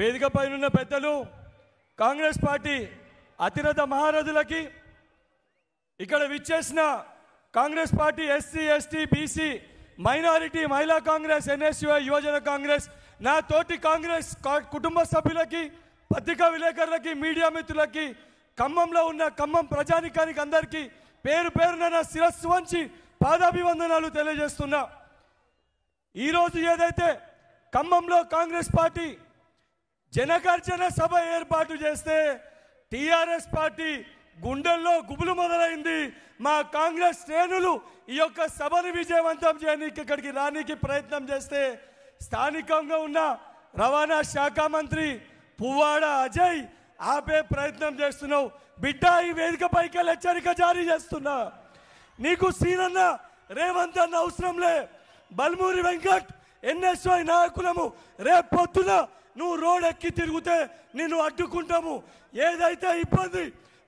వేదిక పైన పెద్దలు కాంగ్రెస్ పార్టీ అతిరథ మహారథులకి ఇక్కడ విచ్చేసిన Congress party SC ST BC minority మహిళా కాంగ్రెస్ ఎన్ఎస్యుఐ యువజన కాంగ్రెస్ నా తోటి కాంగ్రెస్ కుటుంబ సభ్యులకి పత్రికా విలేకరులకి మీడియా మిత్రులకి ఖమ్మంలో ఉన్న ఖమ్మం ప్రజానికానికి అందరికీ పేరు పేరున శిరస్సు వంచి పాదాభివందనాలు తెలియజేస్తున్నా ఈరోజు ఏదైతే ఖమ్మంలో కాంగ్రెస్ పార్టీ జనగర్జన సభ ఏర్పాటు చేస్తే టీఆర్ఎస్ పార్టీ గుండెల్లో గుబులు మొదలైంది మా కాంగ్రెస్ శ్రేణులు ఈ యొక్క సభను విజయవంతం చేయడానికి ఇక్కడికి రానికి ప్రయత్నం చేస్తే స్థానికంగా ఉన్న రవాణా శాఖ మంత్రి పువ్వాడ అజయ్ ఆపే ప్రయత్నం చేస్తున్నావు బిడ్డ ఈ వేదిక పైకి హెచ్చరిక జారీ చేస్తున్నా నీకు సీనన్న రేవంత్ అన్న అవసరంలే బల్మూరి వెంకట్ ఎన్ఎస్వై నాయకులము రేపు పొద్దున నువ్వు రోడ్ ఎక్కి తిరిగితే నిన్ను అడ్డుకుంటాము ఏదైతే ఇబ్బంది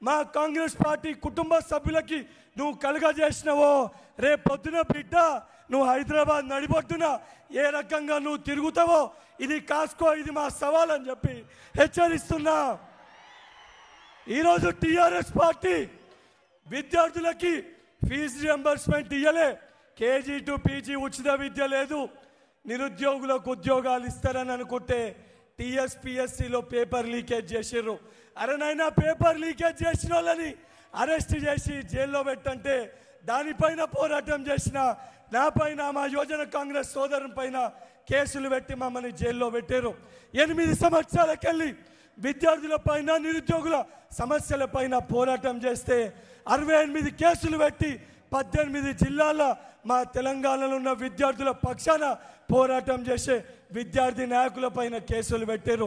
మా కాంగ్రెస్ పార్టీ కుటుంబ సభ్యులకి నువ్వు కలగజేసినవో రే పొద్దున బిడ్డ నువ్వు హైదరాబాద్ నడిపొద్దున ఏ రకంగా నువ్వు తిరుగుతావో ఇది కాసుకో ఇది మా సవాల్ అని చెప్పి హెచ్చరిస్తున్నా ఈరోజు టీఆర్ఎస్ పార్టీ విద్యార్థులకి ఫీజు రియంబర్స్మెంట్ ఇయ్యలే కేజీ టు పీజీ ఉచిత విద్య లేదు నిరుద్యోగులకు ఉద్యోగాలు ఇస్తారని అనుకుంటే టీఎస్పిఎస్సిలో పేపర్ లీకేజ్ చేసిర్రు అరే పేపర్ లీకేజ్ చేసిన వాళ్ళని అరెస్ట్ చేసి జైల్లో పెట్టంటే దానిపైన పోరాటం చేసిన నా పైన మా యువజన కాంగ్రెస్ సోదరుని పైన కేసులు పెట్టి మమ్మల్ని జైల్లో పెట్టారు ఎనిమిది సంవత్సరాలకెళ్ళి విద్యార్థుల పైన నిరుద్యోగుల సమస్యల పైన పోరాటం చేస్తే అరవై ఎనిమిది కేసులు పెట్టి పద్దెనిమిది జిల్లాల మా తెలంగాణలో ఉన్న విద్యార్థుల పక్షాన పోరాటం చేసే విద్యార్థి నాయకుల పైన కేసులు పెట్టారు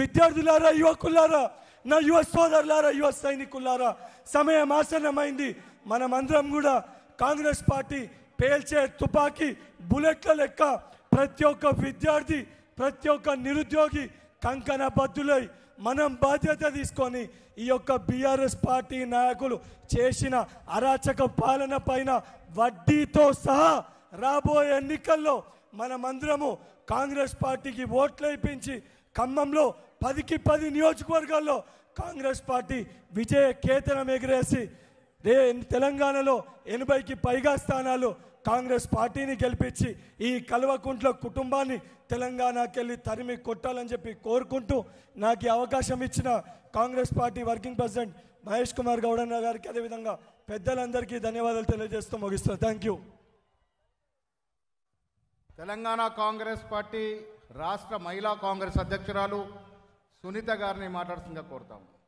విద్యార్థులారా యువకులారా నా యువ సోదరులారా యువ సైనికులారా సమయం ఆసన్నమైంది మనమందరం కూడా కాంగ్రెస్ పార్టీ పేల్చే తుపాకీ బుల్లెట్ల లెక్క ప్రతి ఒక్క విద్యార్థి ప్రతి ఒక్క నిరుద్యోగి కంకణ బద్దులై మనం బాధ్యత తీసుకొని ఈ యొక్క బీఆర్ఎస్ పార్టీ నాయకులు చేసిన అరాచక పాలన పైన వడ్డీతో సహా రాబోయే ఎన్నికల్లో మనమందరము కాంగ్రెస్ పార్టీకి ఓట్లు ఇప్పించి ఖమ్మంలో పదికి పది నియోజకవర్గాల్లో కాంగ్రెస్ పార్టీ విజయ కేతనం ఎగిరేసి రే తెలంగాణలో ఎనభైకి పైగా స్థానాలు కాంగ్రెస్ పార్టీని గెలిపించి ఈ కల్వకుంట్ల కుటుంబాన్ని తెలంగాణకెళ్ళి తరిమి కొట్టాలని చెప్పి కోరుకుంటూ నాకు అవకాశం ఇచ్చిన Congress party working president Mahesh Kumar గౌడన్న గారికి అదేవిధంగా పెద్దలందరికీ ధన్యవాదాలు తెలియజేస్తూ ముగిస్తాను thank you Telangana Congress party రాష్ట్ర మహిళా కాంగ్రెస్ అధ్యక్షురాలు సునీత గారిని మాట్లాడుతుందిగా కోరుతాము